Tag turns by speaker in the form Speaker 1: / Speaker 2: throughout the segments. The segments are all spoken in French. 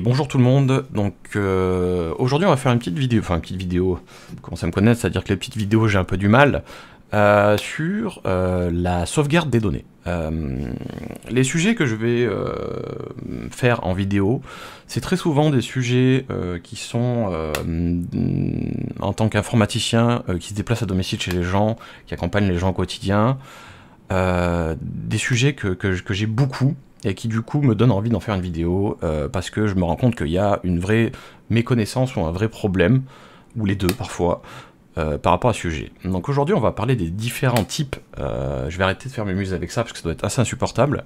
Speaker 1: bonjour tout le monde, donc euh, aujourd'hui on va faire une petite vidéo, enfin une petite vidéo, comment ça me connaître, c'est-à-dire que les petites vidéos j'ai un peu du mal, euh, sur euh, la sauvegarde des données. les sujets que je vais faire en vidéo, c'est très souvent des sujets qui sont, en tant qu'informaticien, qui se déplacent à domicile chez les gens, qui accompagnent les gens au quotidien, des sujets que j'ai beaucoup, et qui du coup me donne envie d'en faire une vidéo euh, parce que je me rends compte qu'il y a une vraie méconnaissance ou un vrai problème, ou les deux parfois, euh, par rapport à ce sujet. Donc aujourd'hui on va parler des différents types, euh, je vais arrêter de faire mes muses avec ça parce que ça doit être assez insupportable,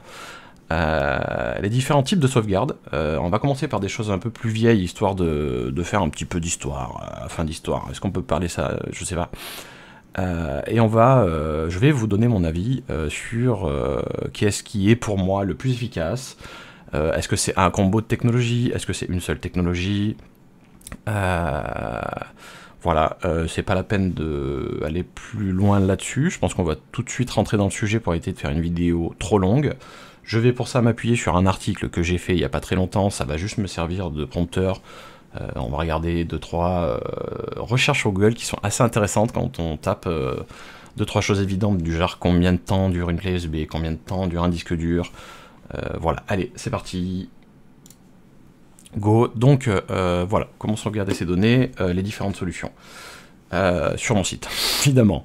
Speaker 1: les différents types de sauvegarde. on va commencer par des choses un peu plus vieilles, histoire de, faire un petit peu d'histoire, fin d'histoire, est-ce qu'on peut parler ça, je sais pas. Euh, et on va, euh, je vais vous donner mon avis euh, sur qu'est-ce qui est pour moi le plus efficace. Est-ce que c'est un combo de technologies Est-ce que c'est une seule technologie Voilà, c'est pas la peine d'aller plus loin là-dessus. Je pense qu'on va tout de suite rentrer dans le sujet pour éviter de faire une vidéo trop longue. Je vais pour ça m'appuyer sur un article que j'ai fait il n'y a pas très longtemps. Ça va juste me servir de prompteur euh, on va regarder 2 trois euh, recherches au Google qui sont assez intéressantes quand on tape 2-3 euh, trois choses évidentes du genre combien de temps dure une clé USB, combien de temps dure un disque dur. voilà, allez, c'est parti. Go. Donc voilà, comment à regarder ces données, les différentes solutions sur mon site, évidemment.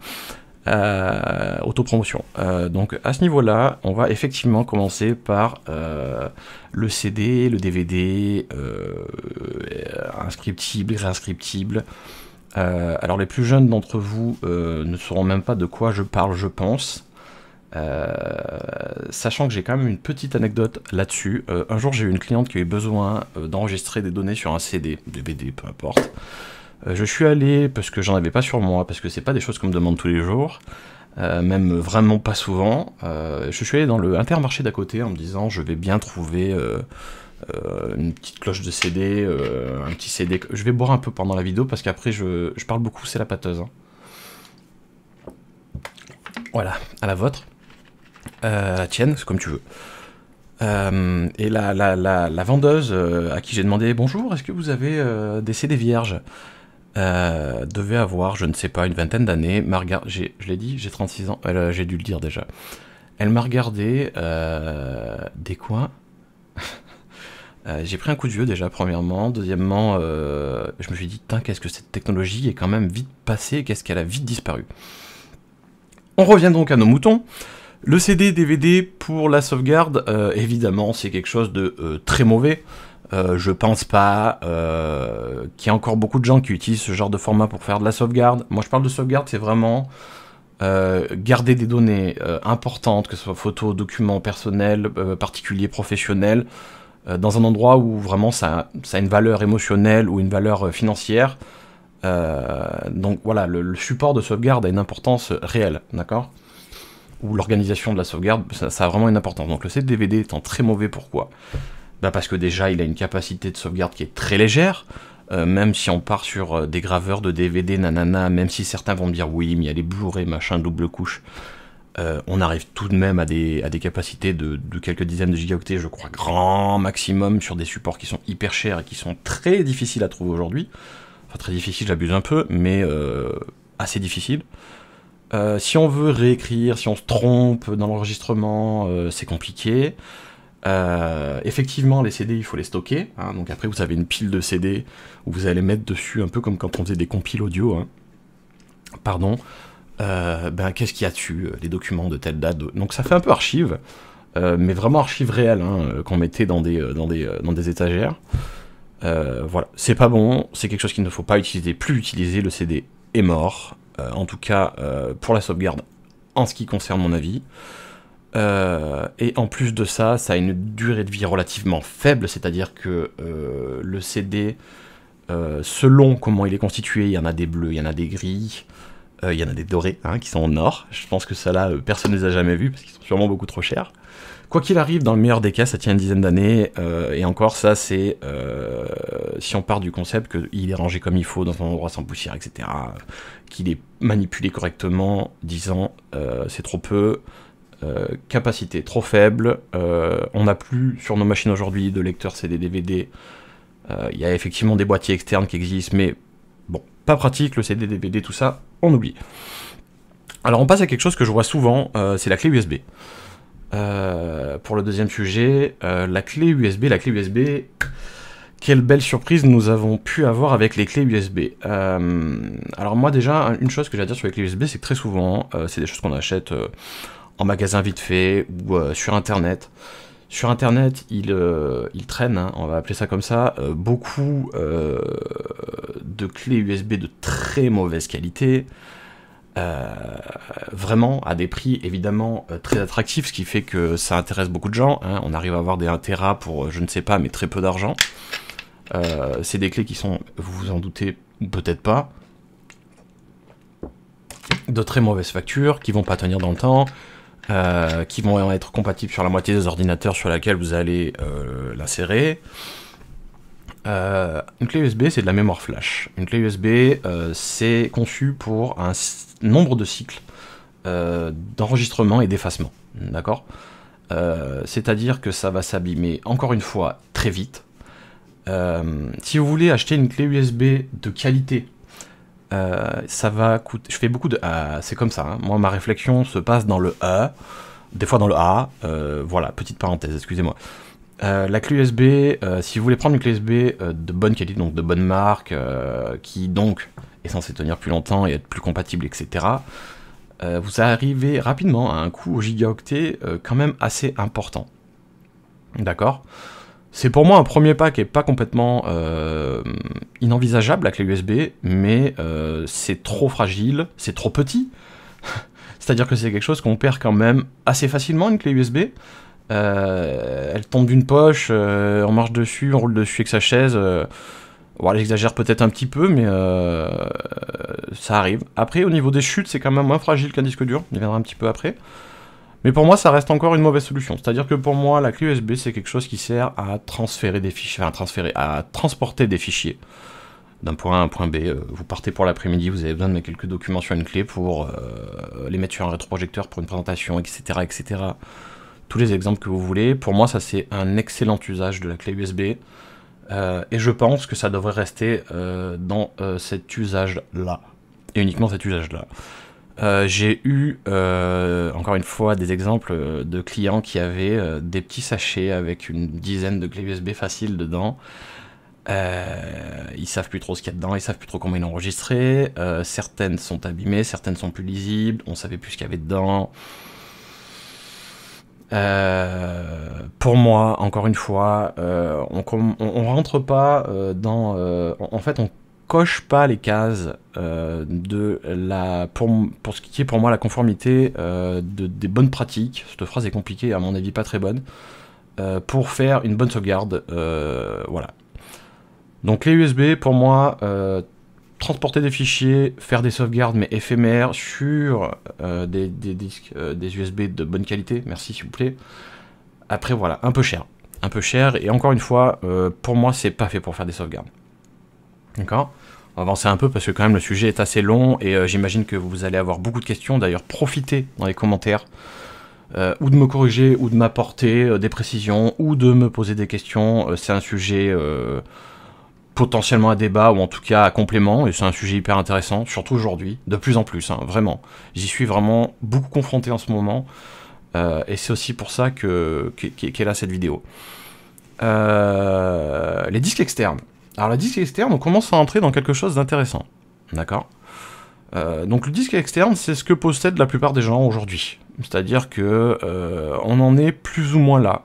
Speaker 1: Euh, autopromotion. Euh, donc à ce niveau-là, on va effectivement commencer par euh, le CD, le DVD, inscriptible, réinscriptible. alors les plus jeunes d'entre vous ne sauront même pas de quoi je parle, je pense. sachant que j'ai quand même une petite anecdote là-dessus. un jour, j'ai eu une cliente qui avait besoin d'enregistrer des données sur un CD, DVD, peu importe. Euh, je suis allé parce que j'en avais pas sur moi, parce que c'est pas des choses qu'on me demande tous les jours. Euh, même vraiment pas souvent. Euh, je suis allé dans le intermarché d'à côté en me disant je vais bien trouver une petite cloche de CD, un petit CD. Je vais boire un peu pendant la vidéo parce qu'après je, parle beaucoup, c'est la pâteuse. Hein. Voilà, à la vôtre. à la tienne, c'est comme tu veux. et la, la, la vendeuse à qui j'ai demandé bonjour, est-ce que vous avez des CD vierges euh, devait avoir, je ne sais pas, une vingtaine d'années, m'a je l'ai dit, j'ai 36 ans, euh, j'ai dû le dire déjà. Elle m'a regardé euh, des coins. j'ai pris un coup de vieux déjà, premièrement. Deuxièmement, je me suis dit, qu'est-ce que cette technologie est quand même vite passée, qu'est-ce qu'elle a vite disparu. On revient donc à nos moutons. Le CD, DVD pour la sauvegarde, euh, évidemment, c'est quelque chose de euh, très mauvais. Euh, je pense pas euh, qu'il y a encore beaucoup de gens qui utilisent ce genre de format pour faire de la sauvegarde. Moi, je parle de sauvegarde, c'est vraiment garder des données importantes, que ce soit photos, documents personnels, particuliers, professionnels, dans un endroit où vraiment ça, a une valeur émotionnelle ou une valeur financière. donc voilà, le support de sauvegarde a une importance réelle, d'accord ou l'organisation de la sauvegarde, ça, a vraiment une importance. Donc le dvd étant très mauvais, pourquoi bah Parce que déjà, il a une capacité de sauvegarde qui est très légère, euh, même si on part sur euh, des graveurs de DVD, nanana, même si certains vont me dire oui, mais il y a les Blu-ray, machin, double couche, euh, on arrive tout de même à des, à des capacités de, quelques dizaines de gigaoctets, je crois, grand maximum, sur des supports qui sont hyper chers et qui sont très difficiles à trouver aujourd'hui. Enfin, très difficile j'abuse un peu, mais assez difficile. Euh, si on veut réécrire, si on se trompe dans l'enregistrement, euh, c'est compliqué. Euh, effectivement, les CD, il faut les stocker. Hein. donc après, vous avez une pile de CD où vous allez mettre dessus, un peu comme quand on faisait des compiles audio. Hein. Pardon. ben, qu'est-ce qu'il y a dessus Les documents de telle date. Donc ça fait un peu archive, mais vraiment archive réelle hein, qu'on mettait dans des, dans des étagères. voilà, c'est pas bon, c'est quelque chose qu'il ne faut pas utiliser, plus utiliser, le CD est mort, euh, en tout cas euh, pour la sauvegarde, en ce qui concerne mon avis. Euh, et en plus de ça, ça a une durée de vie relativement faible, c'est-à-dire que le CD, selon comment il est constitué, il y en a des bleus, il y en a des gris, il y en a des dorés hein, qui sont en or. Je pense que ça là, personne ne les a jamais vus parce qu'ils sont sûrement beaucoup trop chers. Quoi qu'il arrive, dans le meilleur des cas, ça tient une dizaine d'années, euh, et encore ça, c'est euh, si on part du concept qu'il est rangé comme il faut dans un endroit sans poussière, etc., qu'il est manipulé correctement, disant euh, c'est trop peu, capacité trop faible, on n'a plus sur nos machines aujourd'hui de lecteurs CD DVD, il y a effectivement des boîtiers externes qui existent, mais bon, pas pratique, le CD DVD, tout ça, on oublie. Alors on passe à quelque chose que je vois souvent, c'est la clé USB. Euh, pour le deuxième sujet, euh, la clé USB, la clé USB, quelle belle surprise nous avons pu avoir avec les clés USB. Euh, alors moi déjà, une chose que j'ai à dire sur les clés USB, c'est que très souvent, c'est des choses qu'on achète en magasin vite fait ou sur Internet. Sur Internet, il, il traîne, hein, on va appeler ça comme ça, beaucoup de clés USB de très mauvaise qualité. Euh, vraiment à des prix évidemment euh, très attractifs, ce qui fait que ça intéresse beaucoup de gens. Hein. On arrive à avoir des 1 Tera pour euh, je ne sais pas, mais très peu d'argent. c'est des clés qui sont, vous vous en doutez peut-être pas, de très mauvaises factures qui vont pas tenir dans le temps, qui vont être compatibles sur la moitié des ordinateurs sur lesquels vous allez l'insérer. Euh, une clé USB, c'est de la mémoire flash. Une clé USB, euh, c'est conçu pour un nombre de cycles euh, d'enregistrement et d'effacement. D'accord C'est-à-dire que ça va s'abîmer encore une fois très vite. si vous voulez acheter une clé USB de qualité, ça va coûter. Je fais beaucoup de. Ah, c'est comme ça. Hein. Moi, ma réflexion se passe dans le A, des fois dans le A. voilà, petite parenthèse, excusez-moi. Euh, la clé USB, euh, si vous voulez prendre une clé USB euh, de bonne qualité, donc de bonne marque, qui donc est censée tenir plus longtemps et être plus compatible, etc., vous arrivez rapidement à un coût au gigaoctet quand même assez important. D'accord C'est pour moi un premier pas qui n'est pas complètement inenvisageable, la clé USB, mais c'est trop fragile, c'est trop petit. C'est-à-dire que c'est quelque chose qu'on perd quand même assez facilement, une clé USB tombe d'une poche, euh, on marche dessus, on roule dessus avec sa chaise. voilà euh, bon, j'exagère peut-être un petit peu, mais euh, ça arrive. Après, au niveau des chutes, c'est quand même moins fragile qu'un disque dur, on y viendra un petit peu après. Mais pour moi, ça reste encore une mauvaise solution. C'est-à-dire que pour moi, la clé USB, c'est quelque chose qui sert à transférer des fichiers, enfin, transférer, à transporter des fichiers d'un point A à un point B. Vous partez pour l'après-midi, vous avez besoin de mettre quelques documents sur une clé pour les mettre sur un rétroprojecteur pour une présentation, etc., etc tous les exemples que vous voulez. Pour moi, ça c'est un excellent usage de la clé USB. Euh, et je pense que ça devrait rester euh, dans euh, cet usage-là. Et uniquement cet usage-là. J'ai eu, encore une fois, des exemples de clients qui avaient des petits sachets avec une dizaine de clés USB faciles dedans. ils savent plus trop ce qu'il y a dedans, ils savent plus trop comment ils l'ont enregistré. certaines sont abîmées, certaines sont plus lisibles, on savait plus ce qu'il y avait dedans. Euh, pour moi, encore une fois, euh, on, on, rentre pas euh, dans. en fait, on coche pas les cases de la pour, pour ce qui est pour moi la conformité de, des bonnes pratiques. Cette phrase est compliquée, à mon avis, pas très bonne. pour faire une bonne sauvegarde, voilà. Donc les USB, pour moi, transporter des fichiers, faire des sauvegardes mais éphémères sur euh, des, disques, euh, des USB de bonne qualité, merci s'il vous plaît. Après voilà, un peu cher, un peu cher et encore une fois, euh, pour moi c'est pas fait pour faire des sauvegardes. D'accord On va avancer un peu parce que quand même le sujet est assez long et j'imagine que vous allez avoir beaucoup de questions. D'ailleurs profitez dans les commentaires ou de me corriger ou de m'apporter des précisions ou de me poser des questions. c'est un sujet potentiellement à débat ou en tout cas à complément, et c'est un sujet hyper intéressant, surtout aujourd'hui, de plus en plus, hein, vraiment. J'y suis vraiment beaucoup confronté en ce moment, euh, et c'est aussi pour ça que, qu'est là cette vidéo. Euh, les disques externes. Alors les disque externe, on commence à entrer dans quelque chose d'intéressant, d'accord euh, donc le disque externe, c'est ce que possède la plupart des gens aujourd'hui. C'est-à-dire que on en est plus ou moins là.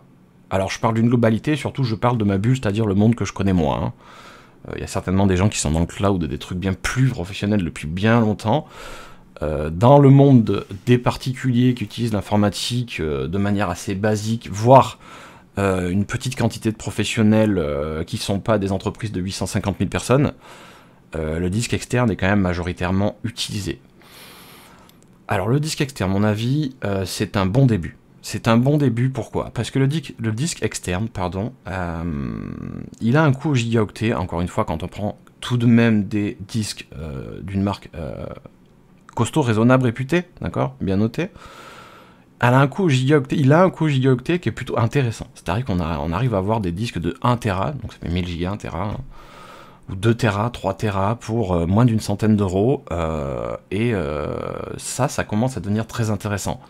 Speaker 1: Alors je parle d'une globalité, surtout je parle de ma bulle, c'est-à-dire le monde que je connais moi. Hein. Euh, il y a certainement des gens qui sont dans le cloud, des trucs bien plus professionnels depuis bien longtemps. Euh, dans le monde des particuliers qui utilisent l'informatique euh, de manière assez basique, voire une petite quantité de professionnels qui ne sont pas des entreprises de 850 000 personnes, le disque externe est quand même majoritairement utilisé. Alors le disque externe, à mon avis, c'est un bon début. C'est un bon début, pourquoi Parce que le, le, disque externe, pardon, euh, il a un coût gigaoctet, encore une fois, quand on prend tout de même des disques euh, d'une marque euh, costaud, raisonnable, réputée, d'accord Bien noté. a un coût gigaoctet, il a un coût gigaoctet qui est plutôt intéressant. C'est-à-dire qu'on arrive à avoir des disques de 1 Tera, donc ça fait 1000 Go 1 Tera, hein, ou 2 Tera, 3 Tera pour moins d'une centaine d'euros. et ça, ça commence à devenir très intéressant.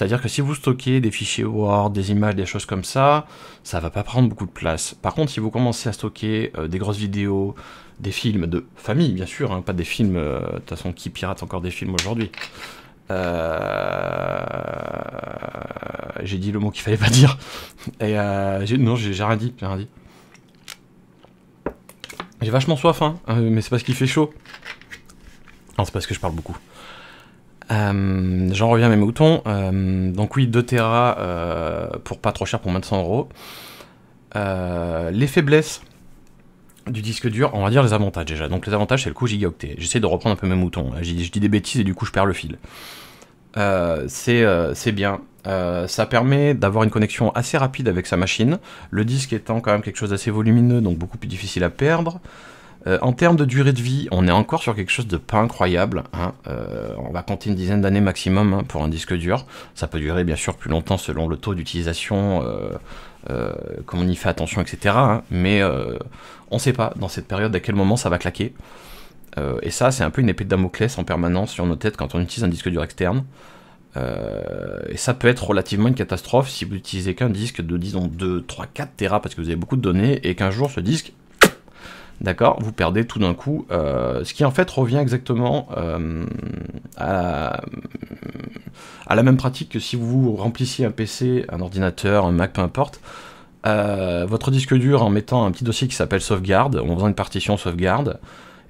Speaker 1: C'est-à-dire que si vous stockez des fichiers Word, des images, des choses comme ça, ça va pas prendre beaucoup de place. Par contre, si vous commencez à stocker euh, des grosses vidéos, des films de famille, bien sûr, hein, pas des films, euh, de façon, qui pirate encore des films aujourd'hui euh, J'ai dit le mot qu'il fallait pas dire. Et non, j'ai rien dit, j'ai rien dit. J'ai vachement soif, hein, mais c'est parce qu'il fait chaud. Non, c'est parce que je parle beaucoup. Euh, j'en reviens à mes moutons. Euh, donc oui, 2 Tera euh, pour pas trop cher, pour moins de 100 euros. Les faiblesses du disque dur, on va dire les avantages déjà. Donc les avantages, c'est le coût gigaoctet. J'essaie de reprendre un peu mes moutons. je, dis des bêtises et du coup, je perds le fil. c'est bien. ça permet d'avoir une connexion assez rapide avec sa machine, le disque étant quand même quelque chose d'assez volumineux, donc beaucoup plus difficile à perdre. Euh, en termes de durée de vie, on est encore sur quelque chose de pas incroyable. Hein. Euh, on va compter une dizaine d'années maximum hein, pour un disque dur. Ça peut durer bien sûr plus longtemps selon le taux d'utilisation, euh, comment on y fait attention, etc. Hein. Mais on ne sait pas dans cette période à quel moment ça va claquer. et ça, c'est un peu une épée de Damoclès en permanence sur nos têtes quand on utilise un disque dur externe. et ça peut être relativement une catastrophe si vous n'utilisez qu'un disque de disons 2, 3, 4 Tera parce que vous avez beaucoup de données et qu'un jour ce disque d'accord Vous perdez tout d'un coup, euh, ce qui en fait revient exactement euh, à, la même pratique que si vous remplissiez un PC, un ordinateur, un Mac, peu importe. Euh, votre disque dur en mettant un petit dossier qui s'appelle sauvegarde, en faisant une partition sauvegarde,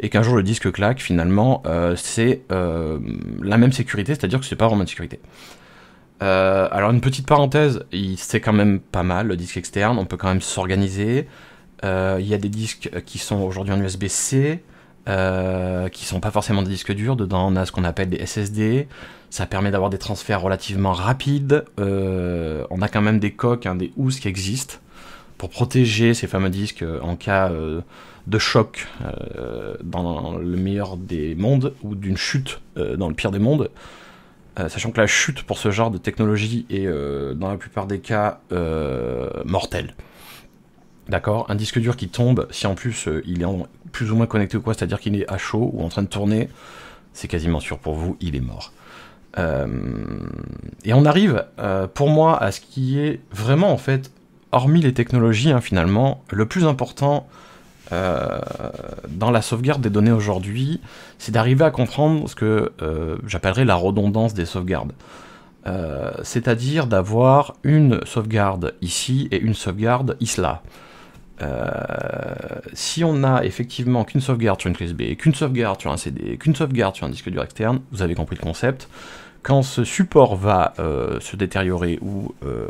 Speaker 1: et qu'un jour le disque claque, finalement, c'est la même sécurité, c'est-à-dire que c'est pas vraiment de sécurité. alors une petite parenthèse, c'est quand même pas mal le disque externe, on peut quand même s'organiser, euh, il y a des disques euh, qui sont aujourd'hui en USB-C, euh, qui sont pas forcément des disques durs. Dedans, on a ce qu'on appelle des SSD. Ça permet d'avoir des transferts relativement rapides. on a quand même des coques, hein, des housses qui existent pour protéger ces fameux disques en cas de choc dans le meilleur des mondes ou d'une chute dans le pire des mondes. sachant que la chute pour ce genre de technologie est dans la plupart des cas mortelle. D'accord Un disque dur qui tombe, si en plus euh, il est plus ou moins connecté ou quoi, c'est-à-dire qu'il est à chaud ou en train de tourner, c'est quasiment sûr pour vous, il est mort. Euh, et on arrive, euh, pour moi, à ce qui est vraiment, en fait, hormis les technologies, hein, finalement, le plus important dans la sauvegarde des données aujourd'hui, c'est d'arriver à comprendre ce que j'appellerais la redondance des sauvegardes. c'est-à-dire d'avoir une sauvegarde ici et une sauvegarde ici-là. Euh, si on n'a effectivement qu'une sauvegarde sur une clé USB, qu'une sauvegarde sur un CD, qu'une sauvegarde sur un disque dur externe, vous avez compris le concept, quand ce support va euh, se détériorer ou euh,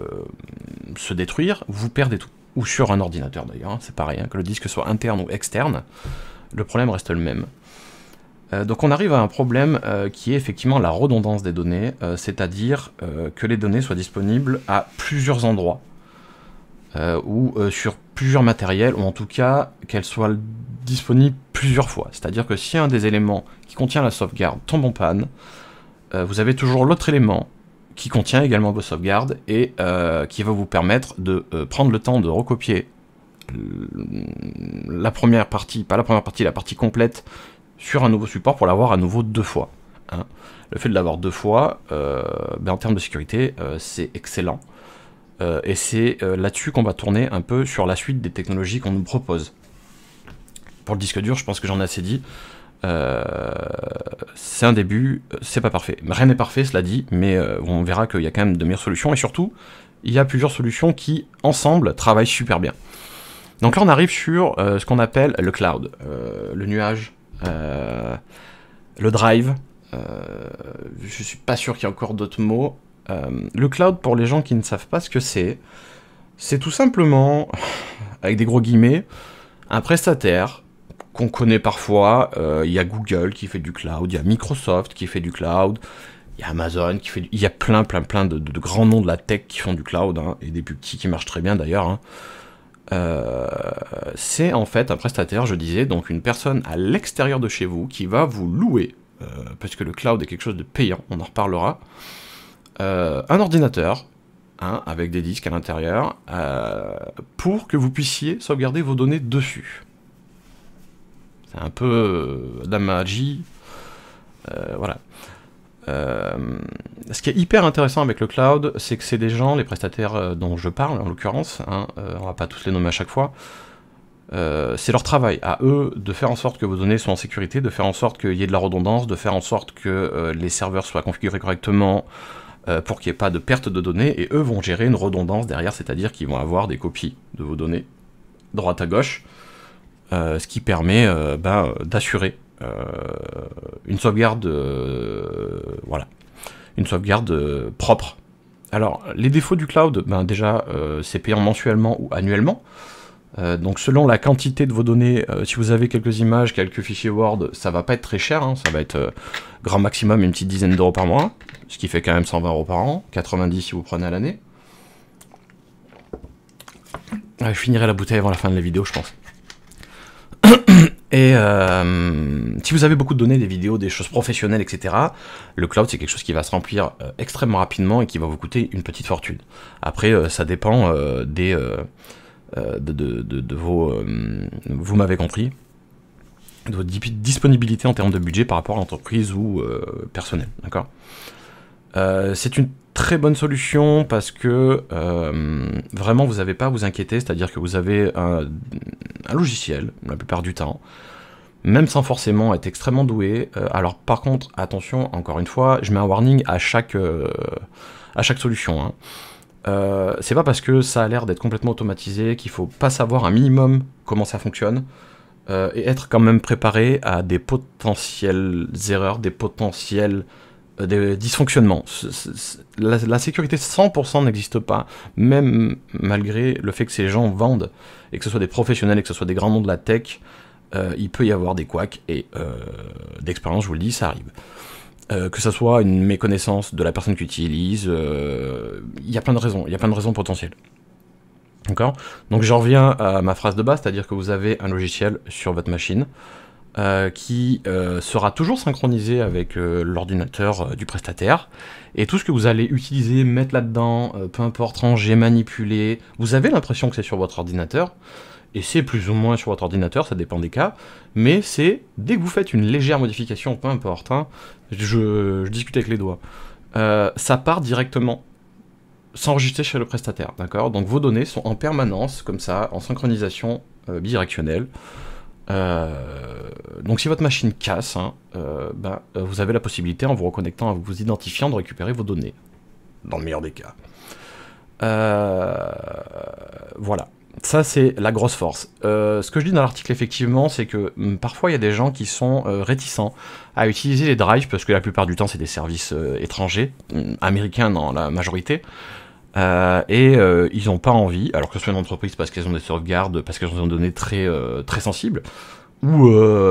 Speaker 1: se détruire, vous perdez tout. Ou sur un ordinateur d'ailleurs, hein, c'est pareil, hein, que le disque soit interne ou externe, le problème reste le même. donc on arrive à un problème qui est effectivement la redondance des données, c'est-à-dire que les données soient disponibles à plusieurs endroits euh, ou euh, sur plusieurs matériels, ou en tout cas qu'elle soit disponible plusieurs fois. C'est-à-dire que si un des éléments qui contient la sauvegarde tombe en panne, euh, vous avez toujours l'autre élément qui contient également vos sauvegardes et qui va vous permettre de prendre le temps de recopier la première partie, pas la première partie, la partie complète sur un nouveau support pour l'avoir à nouveau deux fois. Hein. Le fait de l'avoir deux fois, ben en termes de sécurité, c'est excellent euh, et c'est euh, là-dessus qu'on va tourner un peu sur la suite des technologies qu'on nous propose. Pour le disque dur, je pense que j'en ai assez dit. Euh, c'est un début, c'est pas parfait. Rien n'est parfait, cela dit, mais on verra qu'il y a quand même de meilleures solutions. Et surtout, il y a plusieurs solutions qui, ensemble, travaillent super bien. Donc là, on arrive sur ce qu'on appelle le cloud, le nuage, le drive. je suis pas sûr qu'il y ait encore d'autres mots. Euh, le cloud, pour les gens qui ne savent pas ce que c'est, c'est tout simplement, avec des gros guillemets, un prestataire qu'on connaît parfois. Euh, il y a Google qui fait du cloud, il y a Microsoft qui fait du cloud, il y a Amazon qui fait du... Il y a plein, plein, plein de, grands noms de la tech qui font du cloud, hein, et des plus petits qui marchent très bien d'ailleurs. Hein. Euh, c'est en fait un prestataire, je disais, donc une personne à l'extérieur de chez vous qui va vous louer, parce que le cloud est quelque chose de payant, on en reparlera. Euh, un ordinateur, hein, avec des disques à l'intérieur, euh, pour que vous puissiez sauvegarder vos données dessus. C'est un peu euh, de voilà. ce qui est hyper intéressant avec le cloud, c'est que c'est des gens, les prestataires dont je parle en l'occurrence, hein, on va pas tous les nommer à chaque fois, c'est leur travail à eux de faire en sorte que vos données soient en sécurité, de faire en sorte qu'il y ait de la redondance, de faire en sorte que les serveurs soient configurés correctement, euh, pour qu'il n'y ait pas de perte de données, et eux vont gérer une redondance derrière, c'est-à-dire qu'ils vont avoir des copies de vos données droite à gauche, euh, ce qui permet euh, ben, d'assurer une sauvegarde, voilà, une sauvegarde propre. Alors, les défauts du cloud, ben déjà, c'est payant mensuellement ou annuellement. Euh, donc selon la quantité de vos données, euh, si vous avez quelques images, quelques fichiers Word, ça va pas être très cher, hein. ça va être euh, grand maximum une petite dizaine d'euros par mois, ce qui fait quand même 120 euros par an, 90 si vous prenez à l'année. je finirai la bouteille avant la fin de la vidéo, je pense. Et si vous avez beaucoup de données, des vidéos, des choses professionnelles, etc., le cloud c'est quelque chose qui va se remplir extrêmement rapidement et qui va vous coûter une petite fortune. Après, ça dépend des euh, de, vos, euh, vous m'avez compris, de votre disponibilité en termes de budget par rapport à l'entreprise ou euh, personnel, d'accord C'est une très bonne solution parce que vraiment vous n'avez pas à vous inquiéter, c'est-à-dire que vous avez un, logiciel la plupart du temps, même sans forcément être extrêmement doué. alors par contre, attention, encore une fois, je mets un warning à chaque, à chaque solution. Hein. Euh, c'est pas parce que ça a l'air d'être complètement automatisé qu'il faut pas savoir un minimum comment ça fonctionne euh, et être quand même préparé à des potentielles erreurs, des potentiels euh, dysfonctionnements. la, sécurité 100% n'existe pas, même malgré le fait que ces gens vendent, et que ce soit des professionnels, et que ce soit des grands noms de la tech, il peut y avoir des quacks et d'expérience, je vous le dis, ça arrive. Euh, que ça soit une méconnaissance de la personne qui utilise, euh, il y a plein de raisons, il y a plein de raisons potentielles. D'accord Donc j'en reviens à ma phrase de base, c'est-à-dire que vous avez un logiciel sur votre machine euh, qui sera toujours synchronisé avec l'ordinateur du prestataire, et tout ce que vous allez utiliser, mettre là-dedans, peu importe, ranger, manipuler, vous avez l'impression que c'est sur votre ordinateur, et c'est plus ou moins sur votre ordinateur, ça dépend des cas, mais c'est dès que vous faites une légère modification, peu importe, hein, je, discute avec les doigts, euh, ça part directement sans enregistrer chez le prestataire, d'accord Donc vos données sont en permanence, comme ça, en synchronisation euh, bidirectionnelle. Euh, donc si votre machine casse, hein, ben, vous avez la possibilité, en vous reconnectant, en vous identifiant, de récupérer vos données, dans le meilleur des cas. voilà ça, c'est la grosse force. Euh, ce que je dis dans l'article, effectivement, c'est que hum, parfois, il y a des gens qui sont euh, réticents à utiliser les drives, parce que la plupart du temps, c'est des services euh, étrangers, hum, américains dans la majorité, et ils n'ont pas envie, alors que ce soit une entreprise parce qu'elles ont des sauvegardes, parce qu'elles ont des données très, très sensibles, ou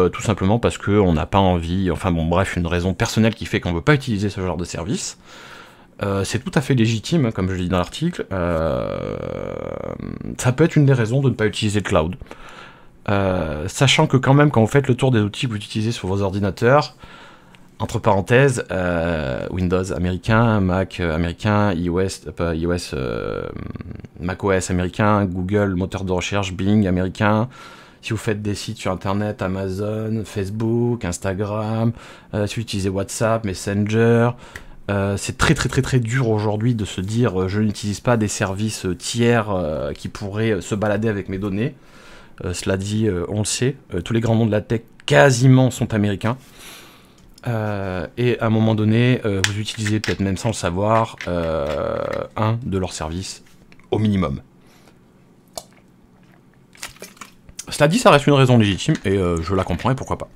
Speaker 1: tout simplement parce qu'on n'a pas envie, enfin bon, bref, une raison personnelle qui fait qu'on ne veut pas utiliser ce genre de service. Euh, c'est tout à fait légitime, hein, comme je dis dans l'article. Euh, ça peut être une des raisons de ne pas utiliser le cloud. Euh, sachant que quand même, quand vous faites le tour des outils que vous utilisez sur vos ordinateurs, entre parenthèses, Windows américain, Mac américain, iOS, pas macOS américain, Google, moteur de recherche, Bing américain, si vous faites des sites sur internet, Amazon, Facebook, Instagram, si vous utilisez WhatsApp, Messenger, euh, c'est très très très très dur aujourd'hui de se dire euh, je n'utilise pas des services euh, tiers qui pourraient se balader avec mes données. cela dit, on le sait, tous les grands noms de la tech quasiment sont américains. et à un moment donné, vous utilisez peut-être même sans le savoir un de leurs services au minimum. Cela dit, ça reste une raison légitime et je la comprends et pourquoi pas.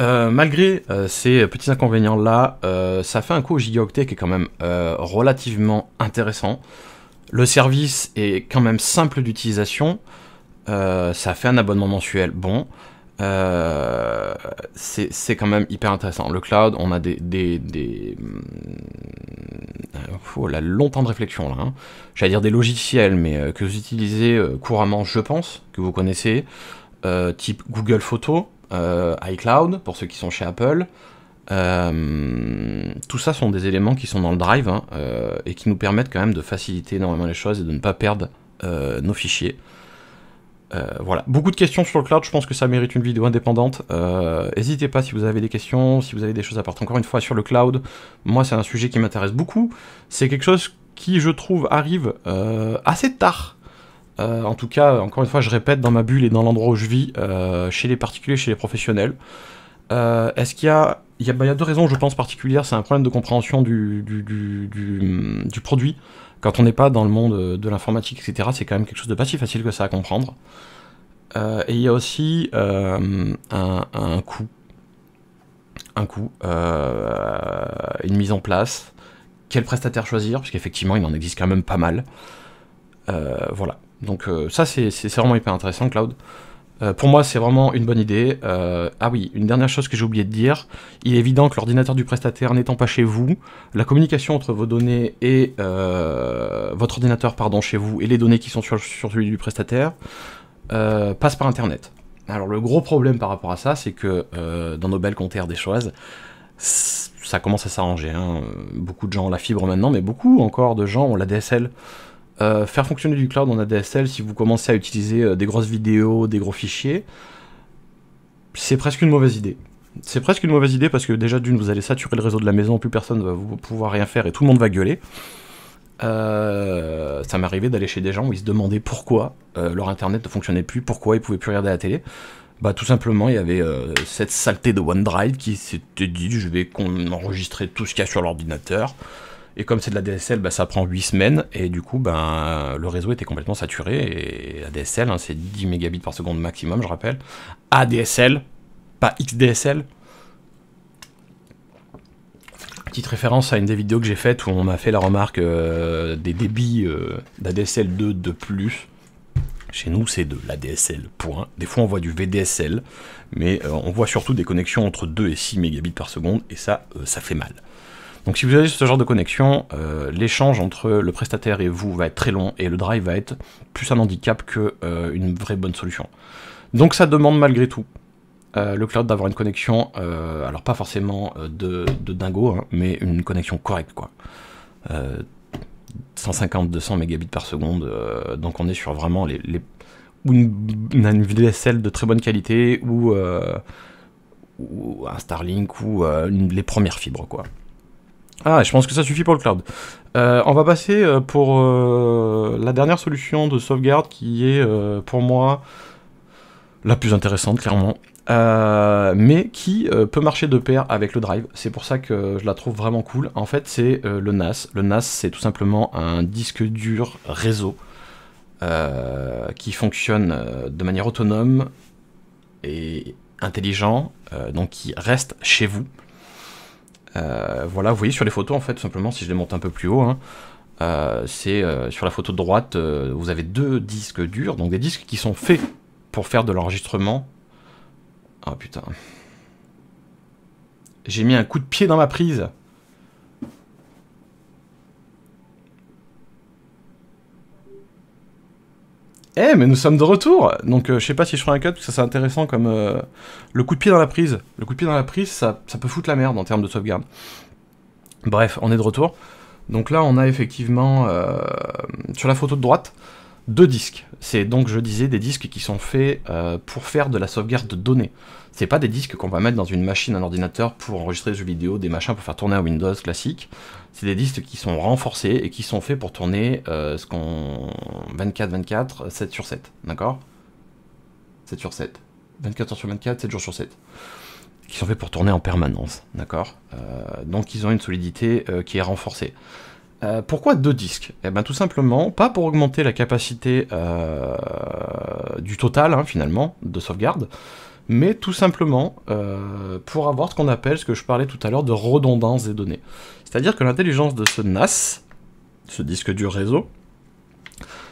Speaker 1: Euh, malgré euh, ces petits inconvénients là, euh, ça fait un coût au gigaoctet qui est quand même relativement intéressant. Le service est quand même simple d'utilisation. ça fait un abonnement mensuel bon. c'est quand même hyper intéressant. Le cloud, on a des. des, des... faut hmm, oh la longtemps de réflexion là. Hein. J'allais dire des logiciels, mais que vous utilisez couramment, je pense, que vous connaissez, type Google Photos. Euh, iCloud, pour ceux qui sont chez Apple. Euh, tout ça sont des éléments qui sont dans le drive hein, euh, et qui nous permettent quand même de faciliter énormément les choses et de ne pas perdre nos fichiers. voilà, beaucoup de questions sur le cloud, je pense que ça mérite une vidéo indépendante. N'hésitez pas si vous avez des questions, si vous avez des choses à partager. Encore une fois, sur le cloud, moi c'est un sujet qui m'intéresse beaucoup. C'est quelque chose qui, je trouve, arrive assez tard euh, en tout cas, encore une fois, je répète, dans ma bulle et dans l'endroit où je vis, euh, chez les particuliers, chez les professionnels. Euh, est-ce qu'il y a... Bah, il y, a, deux raisons, je pense, particulières. C'est un problème de compréhension du, mm, produit. Quand on n'est pas dans le monde de l'informatique, etc., c'est quand même quelque chose de pas si facile que ça à comprendre. et il y a aussi un, un coût. Un coût. une mise en place. Quel prestataire choisir Parce qu'effectivement, il en existe quand même pas mal. voilà. Donc euh, ça, c'est vraiment hyper intéressant, Cloud. Euh, pour moi, c'est vraiment une bonne idée. Euh, ah oui, une dernière chose que j'ai oublié de dire. Il est évident que l'ordinateur du prestataire n'étant pas chez vous, la communication entre vos données et votre ordinateur, pardon, chez vous et les données qui sont sur, celui du prestataire passe par Internet. Alors le gros problème par rapport à ça, c'est que dans nos belles contrées des choses, ça commence à s'arranger. Hein. Beaucoup de gens ont la fibre maintenant, mais beaucoup encore de gens ont la DSL. Euh, faire fonctionner du cloud en ADSL si vous commencez à utiliser euh, des grosses vidéos, des gros fichiers, c'est presque une mauvaise idée. C'est presque une mauvaise idée parce que déjà d'une vous allez saturer le réseau de la maison, plus personne ne va pouvoir rien faire et tout le monde va gueuler. Euh, ça m'est arrivé d'aller chez des gens où ils se demandaient pourquoi leur internet ne fonctionnait plus, pourquoi ils pouvaient plus regarder la télé. Bah tout simplement il y avait cette saleté de OneDrive qui s'était dit je vais enregistrer tout ce qu'il y a sur l'ordinateur et comme c'est de la DSL, bah, ça prend 8 semaines, et du coup, ben, le réseau était complètement saturé, et la DSL, hein, c'est 10 mégabits par seconde maximum, je rappelle. ADSL, pas XDSL. Petite référence à une des vidéos que j'ai faite où on m'a fait la remarque euh, des débits euh, d'ADSL 2 de plus. Chez nous, c'est de l'ADSL, point. Des fois, on voit du VDSL, mais euh, on voit surtout des connexions entre 2 et 6 mégabits par seconde, et ça, ça fait mal. Donc si vous avez ce genre de connexion, euh, l'échange entre le prestataire et vous va être très long et le drive va être plus un handicap qu'une euh, vraie bonne solution. Donc ça demande malgré tout euh, le cloud d'avoir une connexion, alors pas forcément de, dingo, hein, mais une connexion correcte quoi. 150-200 mégabits par seconde, donc on est sur vraiment les, une, une, de très bonne qualité ou, ou un Starlink ou les premières fibres quoi. Ah, je pense que ça suffit pour le cloud. Euh, on va passer euh, pour euh, la dernière solution de sauvegarde qui est pour moi la plus intéressante, clairement. mais qui peut marcher de pair avec le drive. C'est pour ça que je la trouve vraiment cool. En fait, c'est le NAS. Le NAS, c'est tout simplement un disque dur réseau qui fonctionne de manière autonome et intelligent, donc qui reste chez vous. Euh, voilà, vous voyez sur les photos, en fait, simplement, si je les monte un peu plus haut, hein, euh, c'est euh, sur la photo de droite, vous avez deux disques durs, donc des disques qui sont faits pour faire de l'enregistrement. Ah putain. J'ai mis un coup de pied dans ma prise. Eh, mais nous sommes de retour Donc, euh, je sais pas si je ferai un cut, parce que c'est intéressant comme euh, le coup de pied dans la prise. Le coup de pied dans la prise, ça, peut foutre la merde en termes de sauvegarde. Bref, on est de retour. Donc là, on a effectivement, euh, sur la photo de droite, deux disques. C'est donc, je disais, des disques qui sont faits pour faire de la sauvegarde de données. C'est pas des disques qu'on va mettre dans une machine, un ordinateur, pour enregistrer des jeux vidéo, des machins, pour faire tourner un Windows classique c'est des disques qui sont renforcés et qui sont faits pour tourner euh, ce qu'on 24-24, 7 sur 7, d'accord 7 sur 7. 24 heures sur 24, 7 jours sur 7. Qui sont faits pour tourner en permanence, d'accord euh, Donc ils ont une solidité euh, qui est renforcée. pourquoi deux disques Eh bien tout simplement, pas pour augmenter la capacité du total hein, finalement de sauvegarde, mais tout simplement euh, pour avoir ce qu'on appelle, ce que je parlais tout à l'heure, de redondance des données. C'est-à-dire que l'intelligence de ce NAS, ce disque du réseau,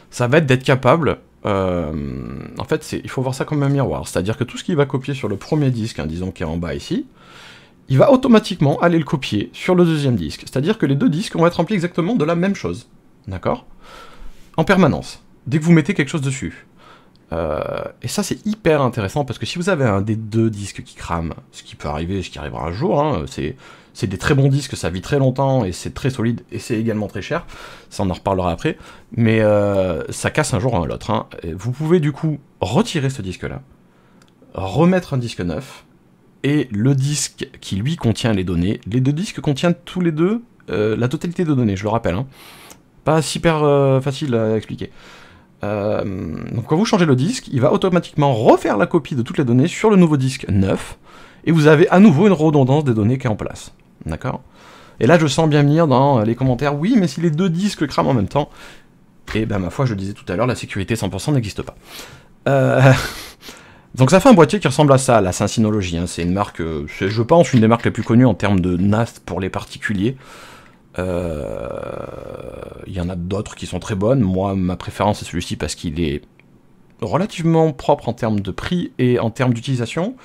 Speaker 1: ça va être d'être capable, euh, en fait il faut voir ça comme un miroir, c'est-à-dire que tout ce qu'il va copier sur le premier disque, hein, disons qui est en bas ici, il va automatiquement aller le copier sur le deuxième disque. C'est-à-dire que les deux disques vont être remplis exactement de la même chose, d'accord En permanence, dès que vous mettez quelque chose dessus. Euh, et ça, c'est hyper intéressant parce que si vous avez un des deux disques qui crame, ce qui peut arriver, ce qui arrivera un jour, hein, c'est des très bons disques, ça vit très longtemps et c'est très solide et c'est également très cher. Ça, on en reparlera après. Mais euh, ça casse un jour un l'autre. Hein. Vous pouvez du coup retirer ce disque-là, remettre un disque neuf et le disque qui lui contient les données. Les deux disques contiennent tous les deux euh, la totalité de données, je le rappelle. Hein. Pas super facile à expliquer. Euh, donc quand vous changez le disque, il va automatiquement refaire la copie de toutes les données sur le nouveau disque neuf, et vous avez à nouveau une redondance des données qui est en place. D'accord Et là, je sens bien venir dans les commentaires, oui, mais si les deux disques crament en même temps, et eh ben ma foi, je le disais tout à l'heure, la sécurité 100% n'existe pas. Euh, donc ça fait un boîtier qui ressemble à ça, la Synology. Hein. C'est une marque, euh, je pense, une des marques les plus connues en termes de NAS pour les particuliers. Euh, il y en a d'autres qui sont très bonnes. Moi, ma préférence est celui-ci parce qu'il est relativement propre en termes de prix et en termes d'utilisation.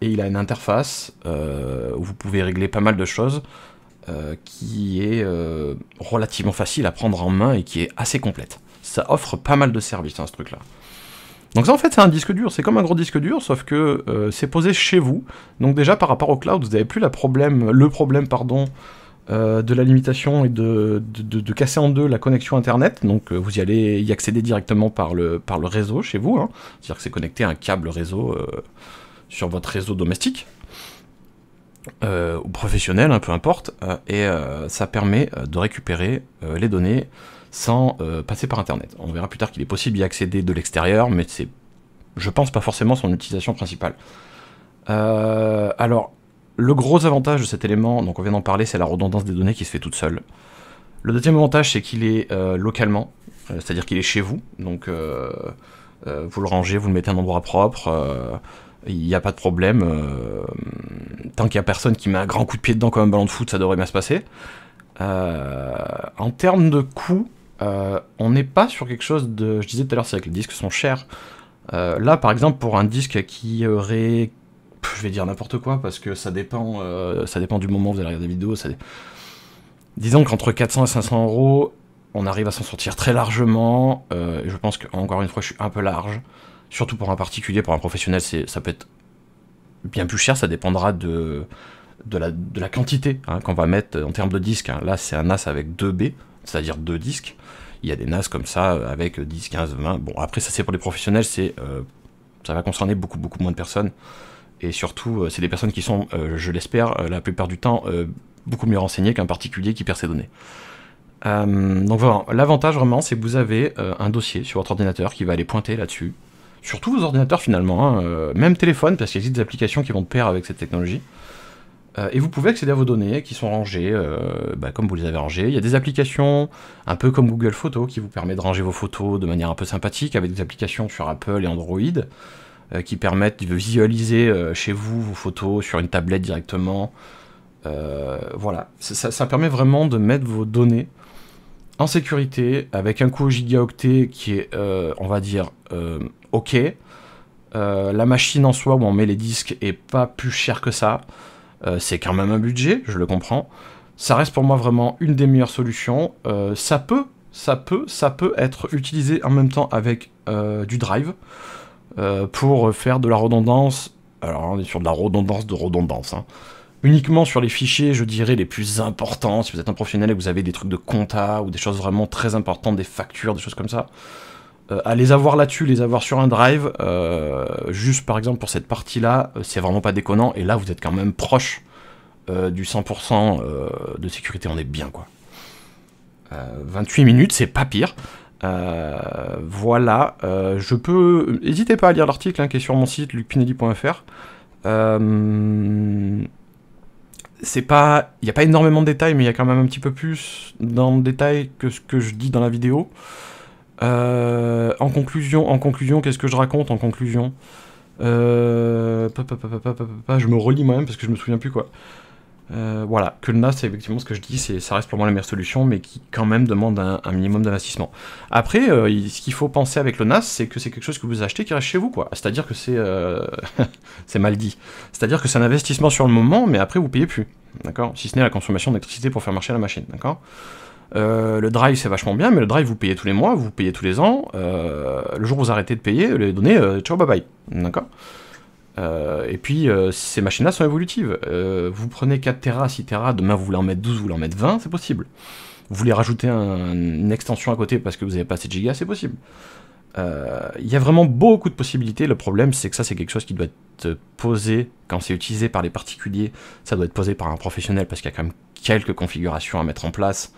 Speaker 1: Et il a une interface euh, où vous pouvez régler pas mal de choses. Euh, qui est relativement facile à prendre en main et qui est assez complète. Ça offre pas mal de services, hein, ce truc-là. Donc ça, en fait, c'est un disque dur. C'est comme un gros disque dur, sauf que c'est posé chez vous. Donc déjà, par rapport au cloud, vous n'avez plus le problème pardon, euh, de la limitation et de, de, casser en deux la connexion Internet. Donc euh, vous y allez y accéder directement par le, par le réseau chez vous. Hein. C'est-à-dire que c'est connecté à un câble réseau euh, sur votre réseau domestique. ou professionnel, un hein, peu importe, et ça permet de récupérer les données sans passer par Internet. On verra plus tard qu'il est possible d'y accéder de l'extérieur, mais c'est, je pense, pas forcément son utilisation principale. alors, le gros avantage de cet élément, donc on vient d'en parler, c'est la redondance des données qui se fait toute seule. Le deuxième avantage, c'est qu'il est, euh, localement, euh, c'est-à-dire qu'il est chez vous. Donc euh, vous le rangez, vous le mettez à un endroit propre, il n'y a pas de problème. tant qu'il n'y a personne qui met un grand coup de pied dedans comme un ballon de foot, ça devrait bien se passer. en termes de coût, on n'est pas sur quelque chose de... Je disais tout à l'heure, c'est que les disques sont chers. là, par exemple, pour un disque qui aurait je vais dire n'importe quoi parce que ça dépend, euh, ça dépend du moment où vous allez regarder des vidéos. Disons qu'entre 400 et 500 euros, on arrive à s'en sortir très largement. Euh, et je pense qu'encore une fois, je suis un peu large. Surtout pour un particulier, pour un professionnel, ça peut être bien plus cher. Ça dépendra de, de, la, quantité hein, qu'on va mettre en termes de disques. Hein. Là, c'est un NAS avec 2 B, c'est-à-dire deux disques. Il y a des NAS comme ça euh, avec 10, 15, 20. Bon, après, ça, c'est pour les professionnels, ça va concerner beaucoup, beaucoup moins de personnes et surtout, euh, c'est des personnes qui sont, euh, je l'espère, euh, la plupart du temps beaucoup mieux renseignées qu'un particulier qui perd ses données. donc voilà, l'avantage vraiment, c'est que vous avez un dossier sur votre ordinateur qui va aller pointer là-dessus, Surtout tous vos ordinateurs finalement, hein, même téléphone, parce qu'il existe des applications qui vont de pair avec cette technologie. et vous pouvez accéder à vos données qui sont rangées bah, comme vous les avez rangées. Il y a des applications un peu comme Google Photos qui vous permet de ranger vos photos de manière un peu sympathique avec des applications sur Apple et Android. Euh, qui permettent de visualiser euh, chez vous vos photos sur une tablette directement. Euh, voilà, ça, permet vraiment de mettre vos données en sécurité avec un coût gigaoctet qui est, on va dire, ok. la machine en soi où on met les disques est pas plus chère que ça. c'est quand même un budget, je le comprends. Ça reste pour moi vraiment une des meilleures solutions. ça peut ça peut, ça peut être utilisé en même temps avec du drive. Euh, pour faire de la redondance. Alors on est sur de la redondance de redondance. Hein. Uniquement sur les fichiers, je dirais, les plus importants. Si vous êtes un professionnel et que vous avez des trucs de compta ou des choses vraiment très importantes, des factures, des choses comme ça, euh, à les avoir là-dessus, les avoir sur un drive, euh, juste par exemple pour cette partie-là, c'est vraiment pas déconnant. Et là, vous êtes quand même proche du 100% de sécurité. On est bien, quoi. 28 minutes, c'est pas pire. Euh, voilà, euh, je peux. N'hésitez pas à lire l'article hein, qui est sur mon site lucpinelli.fr. Euh, c'est pas, il n'y a pas énormément de détails, mais il y a quand même un petit peu plus dans le détail que ce que je dis dans la vidéo. en conclusion, en conclusion, qu'est-ce que je raconte en conclusion Je me relis moi-même parce que je me souviens plus quoi que le NAS c'est effectivement ce que je dis, c'est, ça reste pour moi la meilleure solution, mais qui quand même demande un, minimum d'investissement. Après, euh, ce qu'il faut penser avec le NAS, c'est que c'est quelque chose que vous achetez qui reste chez vous, quoi. C'est-à-dire que c'est, euh, c'est mal dit. C'est-à-dire que c'est un investissement sur le moment, mais après vous payez plus, d'accord Si ce n'est la consommation d'électricité pour faire marcher la machine, d'accord euh, le drive c'est vachement bien, mais le drive vous payez tous les mois, vous payez tous les ans. le jour où vous arrêtez de payer, les données, ciao bye bye, d'accord euh, et puis, euh, ces machines-là sont évolutives. Euh, vous prenez 4 Tera, 6 Tera, demain vous voulez en mettre 12, vous voulez en mettre 20, c'est possible. Vous voulez rajouter une extension à côté parce que vous n'avez pas assez de gigas, c'est possible. Il y a vraiment beaucoup de possibilités. Le problème, c'est que ça, c'est quelque chose qui doit être posé quand c'est utilisé par les particuliers. Ça doit être posé par un professionnel parce qu'il y a quand même quelques configurations à mettre en place,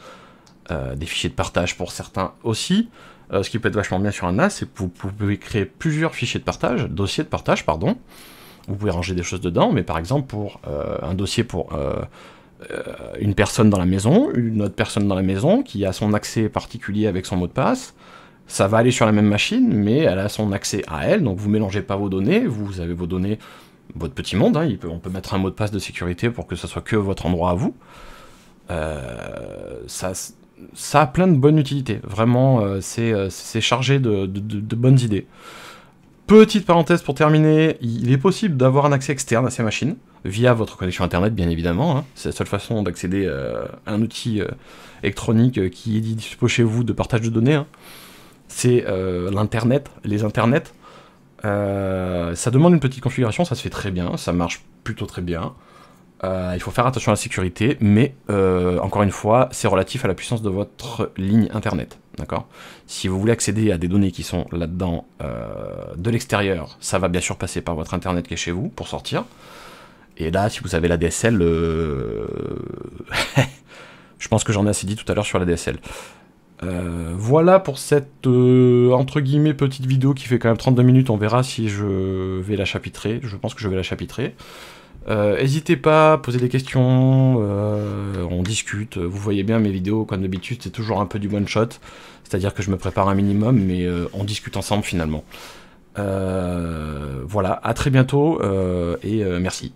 Speaker 1: des fichiers de partage pour certains aussi. Euh, ce qui peut être vachement bien sur un NAS, c'est que vous pouvez créer plusieurs fichiers de partage, dossiers de partage, pardon. Vous pouvez ranger des choses dedans, mais par exemple pour euh, un dossier pour euh, une personne dans la maison, une autre personne dans la maison qui a son accès particulier avec son mot de passe, ça va aller sur la même machine, mais elle a son accès à elle, donc vous ne mélangez pas vos données, vous avez vos données, votre petit monde, hein. on peut mettre un mot de passe de sécurité pour que ça soit que votre endroit à vous. ça, ça a plein de bonnes utilités. Vraiment, euh, euh, c'est chargé de, bonnes idées. Petite parenthèse pour terminer, il est possible d'avoir un accès externe à ces machines, via votre connexion Internet bien évidemment. Hein. C'est la seule façon d'accéder euh, à un outil électronique qui est dispo chez vous de partage de données. Hein. C'est l'Internet, les Internets. ça demande une petite configuration, ça se fait très bien, ça marche plutôt très bien. Euh, il faut faire attention à la sécurité, mais euh, encore une fois, c'est relatif à la puissance de votre ligne internet. D'accord Si vous voulez accéder à des données qui sont là-dedans euh, de l'extérieur, ça va bien sûr passer par votre internet qui est chez vous pour sortir. Et là, si vous avez la DSL, je pense que j'en ai assez dit tout à l'heure sur la DSL. voilà pour cette entre guillemets petite vidéo qui fait quand même 32 minutes. On verra si je vais la chapitrer. Je pense que je vais la chapitrer. Euh, n'hésitez pas à poser des questions, euh, on discute. Vous voyez bien mes vidéos, comme d'habitude, c'est toujours un peu du one shot. C'est-à-dire que je me prépare un minimum, mais euh, on discute ensemble finalement. voilà, à très bientôt et merci.